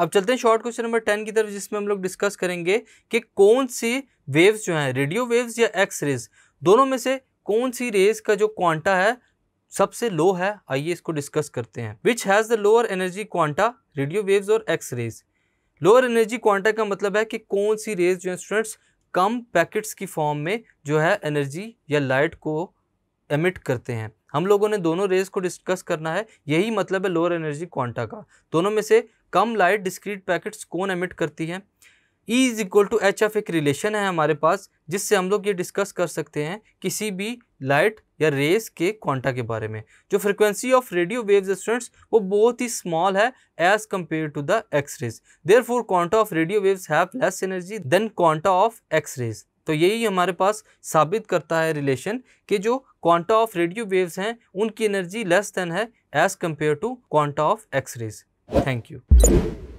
अब चलते हैं शॉर्ट क्वेश्चन नंबर टेन की तरफ जिसमें हम लोग डिस्कस करेंगे कि कौन सी वेव्स जो हैं रेडियो वेव्स या एक्स रेज दोनों में से कौन सी रेज का जो क्वांटा है सबसे लो है आइए इसको डिस्कस करते हैं which has the lower energy quanta radio waves और X rays lower energy quanta का मतलब है कि कौन सी रेज जो है स्टूडेंट्स कम पैकेट्स की फॉर्म में जो है एनर्जी या लाइट को एमिट करते हैं हम लोगों ने दोनों रेज को डिस्कस करना है यही मतलब है लोअर एनर्जी क्वांटा का दोनों में से कम लाइट डिस्क्रीट पैकेट्स कौन एमिट करती हैं E is equal to H F एक रिलेशन है हमारे पास जिससे हम लोग ये डिस्कस कर सकते हैं किसी भी लाइट या रेस के क्वांटा के बारे में जो frequency of radio wave students वो बहुत ही स्मॉल है as compared to the X rays therefore quanta of radio waves have less energy than quanta of X rays तो यही हमारे पास साबित करता है रिलेशन कि जो क्वांटा ऑफ रेडियो वेव्स हैं उनकी एनर्जी लेस देन है as compared to quanta of X rays thank you